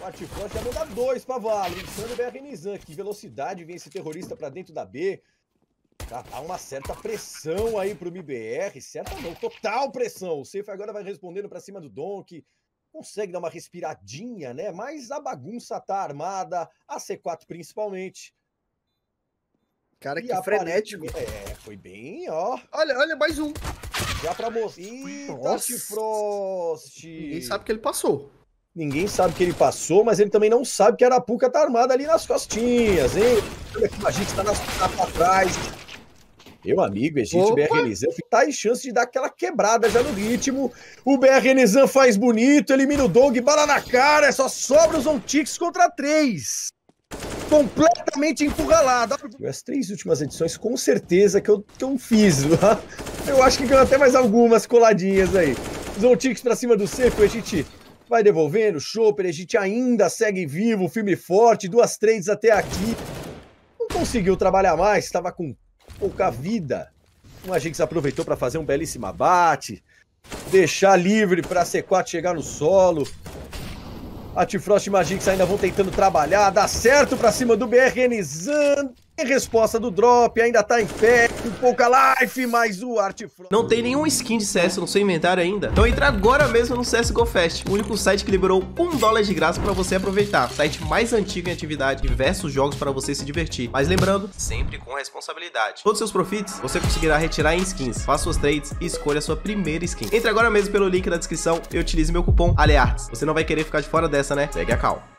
O Artiforte já é manda dois pra vala. Insano BR Nizam. Que velocidade vem esse terrorista pra dentro da B. Tá, tá uma certa pressão aí pro MBR. Certa não, total pressão. O Safe agora vai respondendo pra cima do Donk. Consegue dar uma respiradinha, né? Mas a bagunça tá armada. A C4 principalmente. Cara, e que frenético. É, foi bem, ó. Olha, olha, mais um. Já pra mostrar. Ih, Frost. Ninguém sabe que ele passou. Ninguém sabe o que ele passou, mas ele também não sabe que a Arapuca tá armada ali nas costinhas, hein? Olha que magia tá nas tá pra trás. Meu amigo, Egito gente BR Nizam tá em chance de dar aquela quebrada já no ritmo. O BRNZ faz bonito, elimina o Dog, bala na cara, só sobra os Ontix contra três. Completamente empurralado. As três últimas edições, com certeza, que eu, que eu fiz. Eu acho que ganhou até mais algumas coladinhas aí. Os Ontix pra cima do cerco, Egito vai devolvendo, Chopper, a gente ainda segue vivo, filme forte, duas trades até aqui. Não conseguiu trabalhar mais, estava com pouca vida. O Magix aproveitou para fazer um belíssimo abate, deixar livre para C4 chegar no solo. Atifrost e Magix ainda vão tentando trabalhar, dá certo para cima do BRNzan. Tem resposta do drop, ainda está em pé com pouca life, mas o Artfront... Não tem nenhum skin de CS no seu inventário ainda. Então entra agora mesmo no CSGO Fest, o único site que liberou um dólar de graça para você aproveitar. Site mais antigo em atividade, diversos jogos para você se divertir. Mas lembrando, sempre com responsabilidade. Todos seus profits você conseguirá retirar em skins. Faça suas trades e escolha a sua primeira skin. Entre agora mesmo pelo link na descrição e utilize meu cupom ALEARTS. Você não vai querer ficar de fora dessa, né? Segue a calma.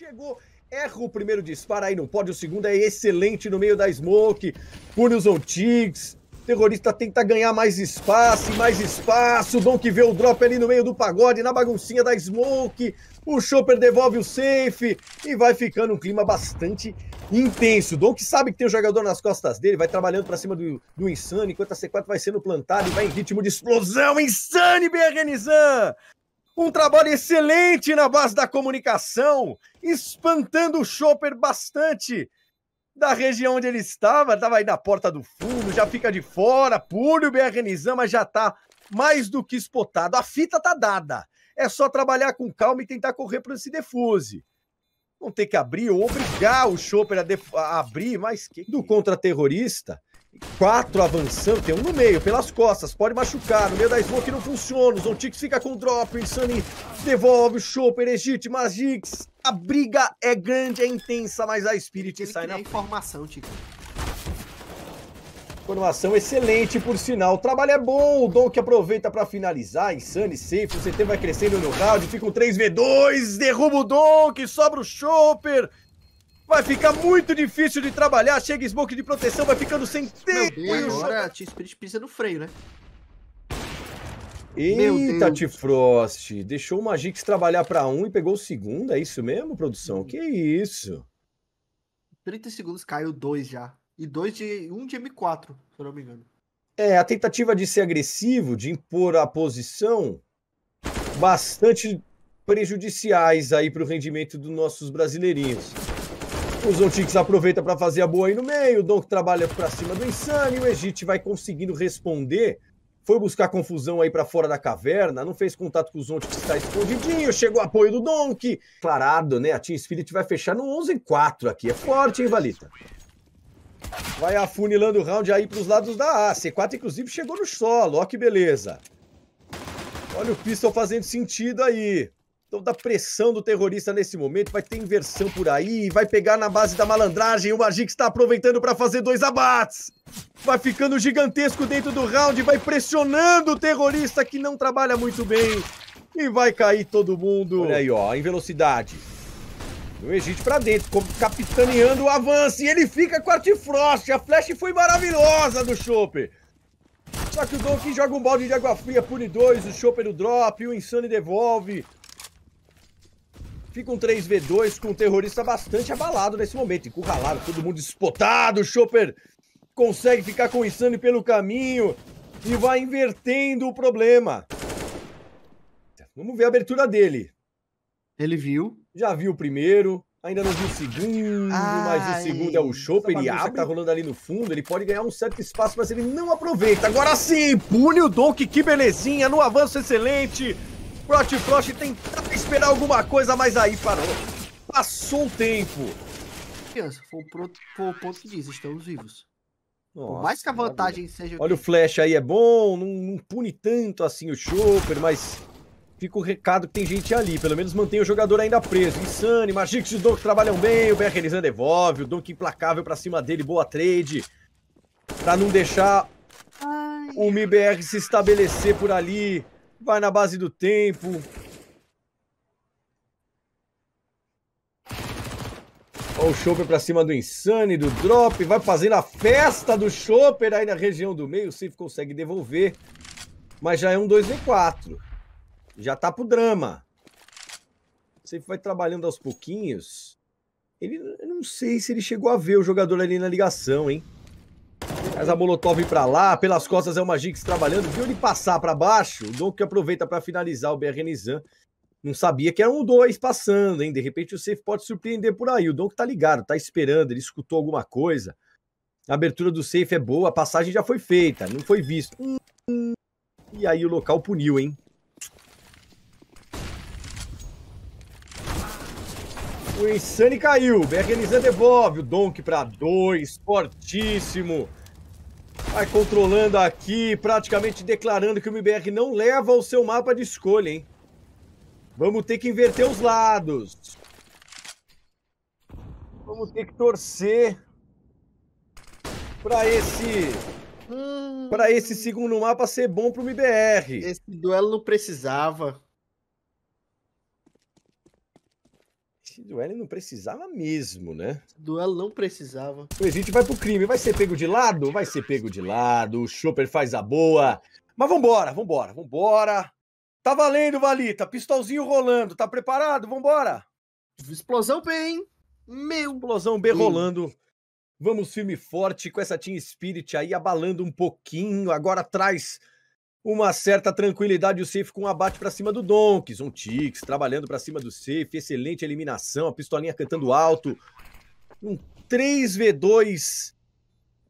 Chegou, erra o primeiro disparo aí não pode o segundo é excelente no meio da smoke. Punhos on Tigs. Terrorista tenta ganhar mais espaço, mais espaço. Dom que vê o drop ali no meio do pagode, na baguncinha da smoke. O Chopper devolve o safe e vai ficando um clima bastante intenso. Dom que sabe que tem o um jogador nas costas dele, vai trabalhando para cima do, do Insane, enquanto a C4 vai sendo plantada e vai em ritmo de explosão. Insane, Bergenizan! Um trabalho excelente na base da comunicação, espantando o Chopper bastante da região onde ele estava. Estava aí na porta do fundo, já fica de fora, puro o BR já está mais do que espotado. A fita tá dada. É só trabalhar com calma e tentar correr para esse defuse. Não ter que abrir ou obrigar o Chopper a, a abrir, mas que... do contra-terrorista Quatro avançando, tem um no meio, pelas costas, pode machucar, no meio da smoke não funciona, o Zontix fica com drop, Insani devolve o Chopper, Egite, Magix, a briga é grande, é intensa, mas a Spirit sai na... informação, Tico. Informação excelente, por sinal, o trabalho é bom, o Donk que aproveita para finalizar, Insane, safe, o CT vai crescendo no round, fica um 3v2, derruba o Donk, sobra o Chopper, Vai ficar muito difícil de trabalhar. Chega smoke de proteção, vai ficando sem tempo. Meu Deus, agora a Team Spirit pisa no freio, né? Eita, Frost Deixou o Magix trabalhar para um e pegou o segundo. É isso mesmo, produção? Hum. Que isso? 30 segundos caiu dois já. E dois de. um de M4, se eu não me engano. É, a tentativa de ser agressivo, de impor a posição, bastante prejudiciais aí para o rendimento dos nossos brasileirinhos. O Zontix aproveita para fazer a boa aí no meio, o Donk trabalha para cima do Insane, o Egite vai conseguindo responder. Foi buscar confusão aí para fora da caverna, não fez contato com o Zontix está escondidinho, chegou apoio do Donk. Clarado, né? A Team Spirit vai fechar no 11 em 4 aqui. É forte, hein, Valita? Vai afunilando o round aí para os lados da A. C4, inclusive, chegou no solo. Ó que beleza. Olha o Pistol fazendo sentido aí. Então, da tá pressão do terrorista nesse momento, vai ter inversão por aí, vai pegar na base da malandragem. O Magix está aproveitando para fazer dois abates. Vai ficando gigantesco dentro do round, vai pressionando o terrorista que não trabalha muito bem. E vai cair todo mundo. Olha aí, ó, em velocidade. O Egito para dentro, capitaneando o avanço. E ele fica com a Artifrost. A flash foi maravilhosa do Chopper. Só que o Donkey joga um balde de água fria, pune dois. O Chopper o drop, o Insane devolve. Fica um 3v2 com um terrorista bastante abalado nesse momento. Encurralado, todo mundo espotado. O Chopper consegue ficar com o Insane pelo caminho e vai invertendo o problema. Vamos ver a abertura dele. Ele viu. Já viu o primeiro, ainda não viu o segundo, Ai, mas o segundo é o Chopper. Ele abre, tá, tá rolando ali no fundo, ele pode ganhar um certo espaço, mas ele não aproveita. Agora sim, pune o Donk, que belezinha, no avanço excelente. Protfrost tentava esperar alguma coisa, mas aí parou. Passou um tempo. Criança, foi o ponto que diz, estamos vivos. Nossa, Por mais que a vantagem maravilha. seja. Olha, o flash aí é bom, não, não pune tanto assim o Chopper, mas fica o recado que tem gente ali. Pelo menos mantém o jogador ainda preso. Insane, Magix e Donk trabalham bem. O BRLzan devolve. O Donk implacável pra cima dele. Boa trade. Pra não deixar Ai. o MBR se estabelecer por ali. Vai na base do tempo. Olha o Chopper pra cima do Insane, do Drop. Vai fazendo a festa do Chopper aí na região do meio. O Sif consegue devolver. Mas já é um 2v4. Já tá pro drama. O Sif vai trabalhando aos pouquinhos. Ele, eu não sei se ele chegou a ver o jogador ali na ligação, hein? Mas a Molotov vem pra lá, pelas costas é o Magix trabalhando, viu ele passar para baixo, o Donk aproveita para finalizar o BR Nizam. Não sabia que era um dois passando, hein? De repente o safe pode surpreender por aí. O Donk tá ligado, tá esperando, ele escutou alguma coisa. A abertura do safe é boa, a passagem já foi feita, não foi visto. Hum, hum. e aí o local puniu, hein? O Insane caiu. BRNZ devolve o Donk para dois. Fortíssimo. Vai controlando aqui, praticamente declarando que o MBR não leva o seu mapa de escolha, hein? Vamos ter que inverter os lados. Vamos ter que torcer para esse hum. para esse segundo mapa ser bom pro MBR. Esse duelo não precisava. Esse duelo não precisava mesmo, né? Esse duelo não precisava. O Exit vai pro crime. Vai ser pego de lado? Vai ser pego de lado. O Chopper faz a boa. Mas vambora, vambora, vambora. Tá valendo, Valita. Pistolzinho rolando. Tá preparado? Vambora. Explosão B, hein? Meu. Explosão B hum. rolando. Vamos firme e forte com essa Team Spirit aí abalando um pouquinho. Agora traz uma certa tranquilidade o safe com um abate para cima do Donks. Um Tix trabalhando para cima do safe, excelente eliminação, a pistolinha cantando alto. Um 3v2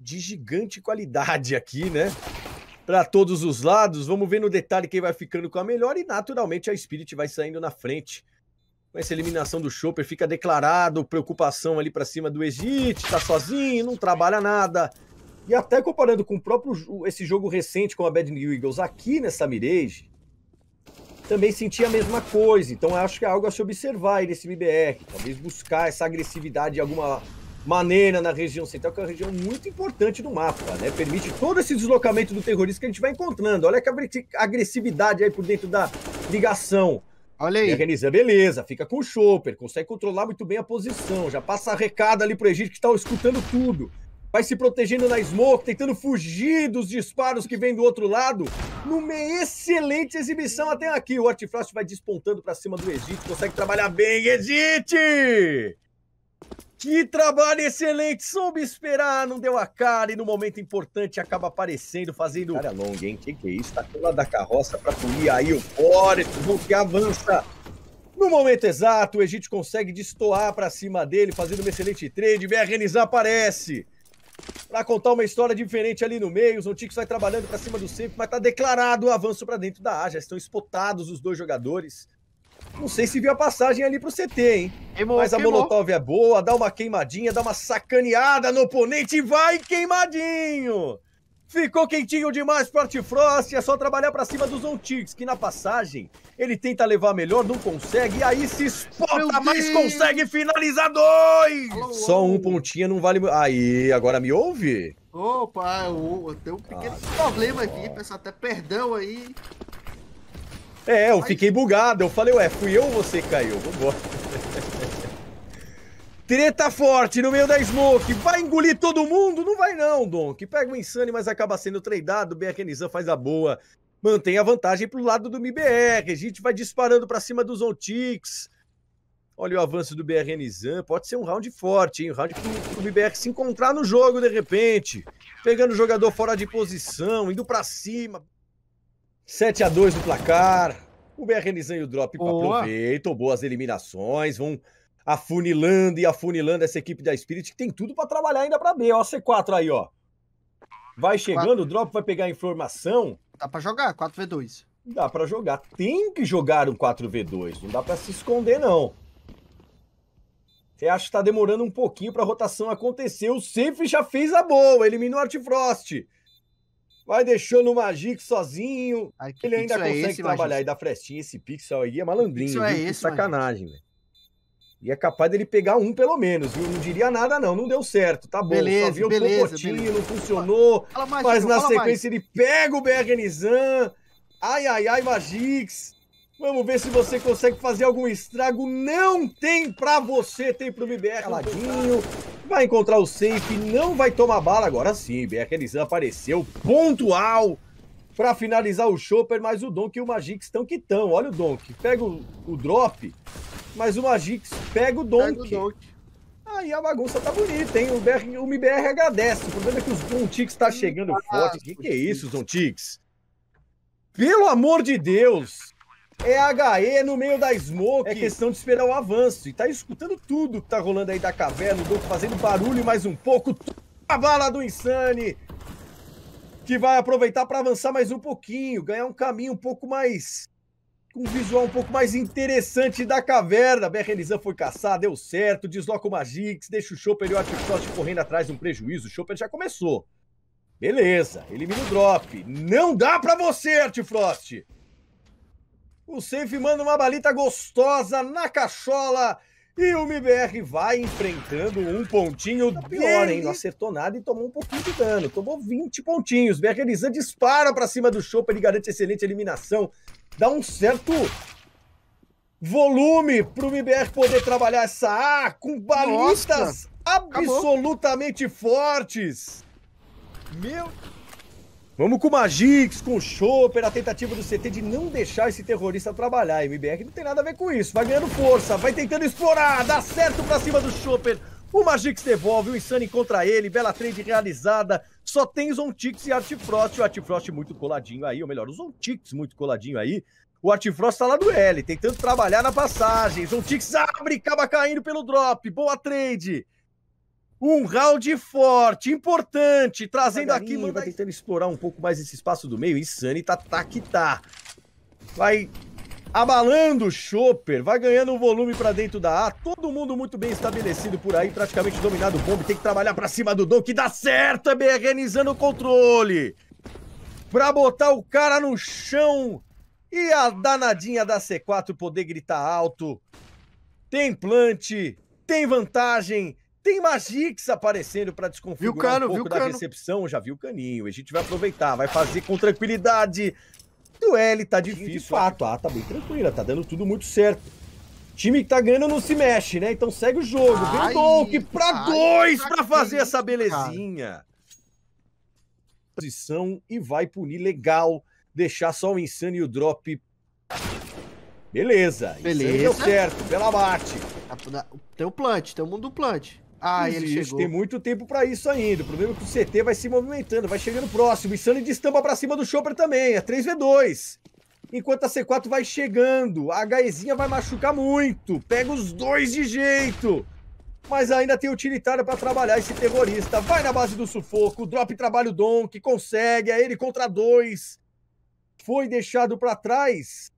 de gigante qualidade aqui, né? Para todos os lados. Vamos ver no detalhe quem vai ficando com a melhor e naturalmente a Spirit vai saindo na frente. Com essa eliminação do Chopper fica declarado preocupação ali para cima do Egito, tá sozinho, não trabalha nada. E até comparando com o próprio esse jogo recente com a Bad New Eagles aqui nessa Mirage, também senti a mesma coisa. Então acho que é algo a se observar aí nesse MBR. Talvez buscar essa agressividade de alguma maneira na região central, que é uma região muito importante do mapa, né? Permite todo esse deslocamento do terrorista que a gente vai encontrando. Olha que agressividade aí por dentro da ligação. Olha aí. E beleza, fica com o Chopper, consegue controlar muito bem a posição, já passa a recada ali pro Egito que tá escutando tudo vai se protegendo na smoke, tentando fugir dos disparos que vem do outro lado. Numa excelente exibição até aqui. O Hortifrost vai despontando para cima do Egito. consegue trabalhar bem, Egito! Que trabalho excelente, soube esperar, não deu a cara e no momento importante acaba aparecendo, fazendo... Cara longa, hein? Que que é isso? Tá lá da carroça para punir aí o Forest, o que avança no momento exato, o Egito consegue destoar para cima dele, fazendo uma excelente trade. BRNZ aparece para contar uma história diferente ali no meio. Os Zontico vai trabalhando para cima do sempre, mas tá declarado o avanço para dentro da área. Já estão espotados os dois jogadores. Não sei se viu a passagem ali pro CT, hein? Queimou, mas a queimou. Molotov é boa, dá uma queimadinha, dá uma sacaneada no oponente e vai queimadinho! Ficou quentinho demais pro Frost, é só trabalhar para cima dos Zontix, que na passagem ele tenta levar melhor, não consegue, e aí se espota, mas consegue finalizar dois! Alô, só um pontinho não vale... Aí, agora me ouve? Opa, tem um pequeno ah, problema aqui, peço até perdão aí. É, eu fiquei bugado, eu falei, ué, fui eu ou você caiu? Vambora. Treta forte no meio da smoke. Vai engolir todo mundo? Não vai não, Don. Que pega o Insane, mas acaba sendo treinado. Bem, a Kenizan faz a boa. Mantém a vantagem pro lado do MBR. A gente vai disparando para cima dos Ontix. Olha o avanço do BRNZAN, Pode ser um round forte, hein? Um round pro, pro MBR se encontrar no jogo de repente. Pegando o jogador fora de posição, indo para cima. 7 a 2 no placar. O BRNZAN e o Drop aproveitam. Boas eliminações. Vão afunilando e afunilando essa equipe da Spirit, que tem tudo para trabalhar ainda para B. Ó, C4 aí, ó. Vai chegando, o drop vai pegar a informação. Dá para jogar, 4v2. Dá para jogar. Tem que jogar um 4v2, não dá para se esconder, não. Você acha que tá demorando um pouquinho pra rotação acontecer. O Safe já fez a boa, eliminou o Artifrost. Vai deixando o Magic sozinho. Ai, ele ainda é consegue é esse, trabalhar Magic? e dar frestinha. Esse pixel aí é malandrinho. Isso é esse, sacanagem, velho. E é capaz dele pegar um pelo menos, viu? Não diria nada, não. Não deu certo, tá bom. Beleza, Só viu beleza, um Popotinho, beleza. não funcionou. mais, mas na sequência mais. ele pega o BR Ai, ai, ai, Magix. Vamos ver se você consegue fazer algum estrago. Não tem pra você, tem pro BBR caladinho. Vai encontrar o safe, não vai tomar bala. Agora sim, BR apareceu pontual para finalizar o Chopper, mas o Donk e o Magix estão que estão. Olha o Donk, pega o, o drop, mas o Magix pega o Donk. Aí a bagunça tá bonita, hein? O, BR, o MBR agradece. O problema é que os Zontix tá chegando ah, forte. O que, que é isso, Zontix? Pelo amor de Deus! É HE no meio da smoke. É questão de esperar o avanço. E tá escutando tudo que tá rolando aí da caverna. O Donkey fazendo barulho mais um pouco. A bala do Insane. Que vai aproveitar para avançar mais um pouquinho. Ganhar um caminho um pouco mais com um visual um pouco mais interessante da caverna. BR foi caçar, deu certo, desloca o Magix, deixa o Chopper e o Artifrost correndo atrás de um prejuízo. O Chopper já começou. Beleza, elimina o drop. Não dá pra você, Artifrost! O Safe manda uma balita gostosa na cachola. E o MBR vai enfrentando um pontinho tá pior, hein? Não acertou nada e tomou um pouquinho de dano. Tomou 20 pontinhos. BR dispara pra cima do Chopper e garante excelente eliminação dá um certo volume para o MBR poder trabalhar essa A com balistas absolutamente Acabou. fortes. Meu. Vamos com o Magix, com o Chopper, a tentativa do CT de não deixar esse terrorista trabalhar. MBR não tem nada a ver com isso. Vai ganhando força, vai tentando explorar, dá certo para cima do Chopper. O Magix devolve, o Insane contra ele, bela trade realizada. Só tem Zontix e Artifrost. O Artifrost muito coladinho aí, ou melhor, o Zontix muito coladinho aí. O Artifrost tá lá no L, tentando trabalhar na passagem. Zontix abre, acaba caindo pelo drop. Boa trade. Um round forte, importante, trazendo aqui... Manda... Vai tentando explorar um pouco mais esse espaço do meio. Insane tá tá que tá. Vai abalando o Chopper, vai ganhando um volume para dentro da A, todo mundo muito bem estabelecido por aí, praticamente dominado o bombe, tem que trabalhar para cima do Dom, que dá certo, é BRNizando o controle, para botar o cara no chão e a danadinha da C4 poder gritar alto, tem plante, tem vantagem, tem Magix aparecendo para desconfigurar cano, um pouco da cano. recepção, já viu o caninho, a gente vai aproveitar, vai fazer com tranquilidade, do é, L tá difícil, de fato. Ah, tá, tá bem tranquila, tá dando tudo muito certo. Time que tá ganhando não se mexe, né? Então segue o jogo. Vem o Donk pra ai, dois pra fazer essa belezinha. Cara. Posição e vai punir legal. Deixar só o Insane e o Drop. Beleza. Beleza. deu certo. Bela bate. Tá, tem o plant, tem o mundo do plant. Ah, Existe, ele chegou. Tem muito tempo para isso ainda. O problema é que o CT vai se movimentando, vai chegando próximo. Insane destampa para cima do Chopper também. É 3v2. Enquanto a C4 vai chegando, a HEzinha vai machucar muito. Pega os dois de jeito. Mas ainda tem utilitário para trabalhar esse terrorista. Vai na base do sufoco, drop trabalho Dom, que consegue. É ele contra dois. Foi deixado para trás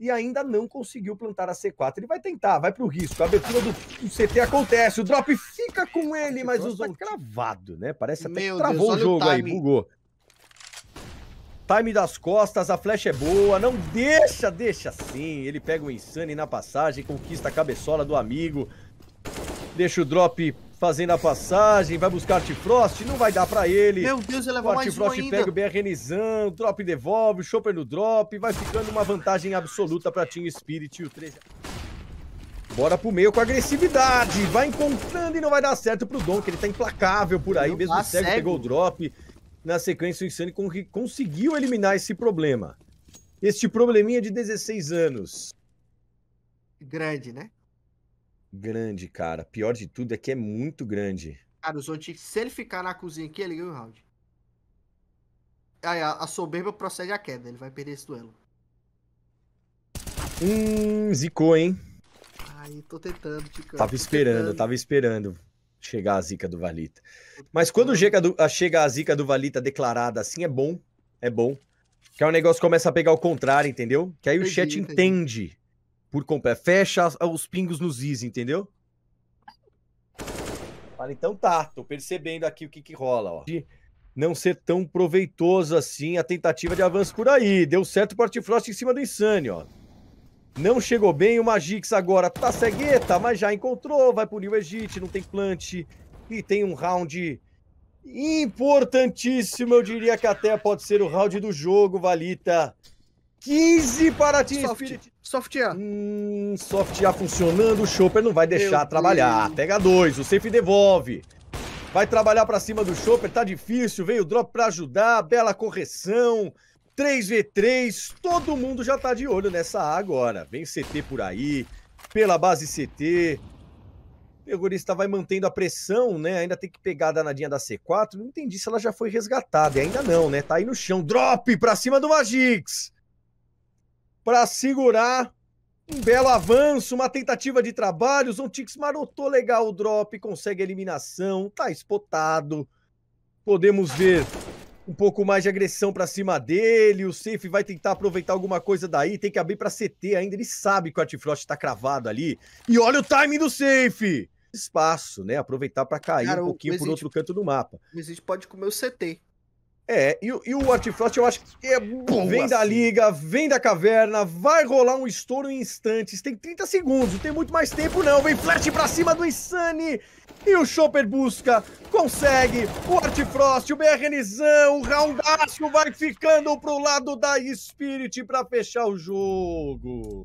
e ainda não conseguiu plantar a C4. Ele vai tentar, vai pro risco. A abertura do, CT acontece, o drop fica com ele, mas o tá Zon... Tá cravado, né? Parece até Meu que travou Deus, o jogo o aí, bugou. Time das costas, a flecha é boa, não deixa, deixa assim. Ele pega o Insane na passagem, conquista a cabeçola do amigo. Deixa o drop fazendo a passagem, vai buscar Artifrost, não vai dar pra ele. Meu Deus, ele levou é mais um ainda. pega o BRNzão, drop Drop devolve, o Chopper no Drop, vai ficando uma vantagem absoluta pra Team Spirit e o 3. Bora pro meio com agressividade, vai encontrando e não vai dar certo pro Dom, que ele tá implacável por aí, mesmo tá cego, cego, pegou o Drop. Na sequência, o Insane conseguiu eliminar esse problema. Este probleminha de 16 anos. Grande, né? Grande, cara. Pior de tudo é que é muito grande. Cara, o Zontic, se ele ficar na cozinha aqui, ele ganha o round. Aí, a, a soberba procede à queda. Ele vai perder esse duelo. Hum, zicou, hein? Aí, tô tentando, Ticão. Tava esperando, tentando. tava esperando chegar a zica do Valita. Mas quando chega, do, chega a zica do Valita declarada assim, é bom. É bom. Que aí é o negócio começa a pegar o contrário, entendeu? Que aí entendi, o chat entendi. entende por completo. Fecha os pingos nos is, entendeu? Fala, então tá, tô percebendo aqui o que que rola, ó. De não ser tão proveitoso assim a tentativa de avanço por aí. Deu certo o Partifrost em cima do Insane, ó. Não chegou bem o Magix agora. Tá cegueta, mas já encontrou. Vai punir o Egito, não tem plant. E tem um round importantíssimo. Eu diria que até pode ser o round do jogo, Valita. 15 para ti. Soft, soft A. Hum, soft A funcionando. O Chopper não vai deixar Meu trabalhar. Deus. Pega dois. O safe devolve. Vai trabalhar para cima do Chopper. Tá difícil. Veio o drop para ajudar. Bela correção. 3v3. Todo mundo já tá de olho nessa A agora. Vem CT por aí. Pela base CT. O terrorista vai mantendo a pressão, né? Ainda tem que pegar a danadinha da C4. Não entendi se ela já foi resgatada. E ainda não, né? Tá aí no chão. Drop para cima do Magix para segurar um belo avanço, uma tentativa de trabalho. O Zontix marotou legal o drop, consegue a eliminação, tá espotado. Podemos ver um pouco mais de agressão para cima dele. O safe vai tentar aproveitar alguma coisa daí. Tem que abrir para CT ainda. Ele sabe que o Artifrost tá cravado ali. E olha o timing do safe! Espaço, né? Aproveitar para cair Cara, um pouquinho por outro canto do mapa. a gente pode comer o CT. É, e, e o Artifrost eu acho que é vem assim. da liga, vem da caverna, vai rolar um estouro em instantes. Tem 30 segundos, não tem muito mais tempo não. Vem flash pra cima do Insane. E o Chopper busca, consegue, o Artifrost, o BRNzão, o Roundácio vai ficando pro lado da Spirit pra fechar o jogo.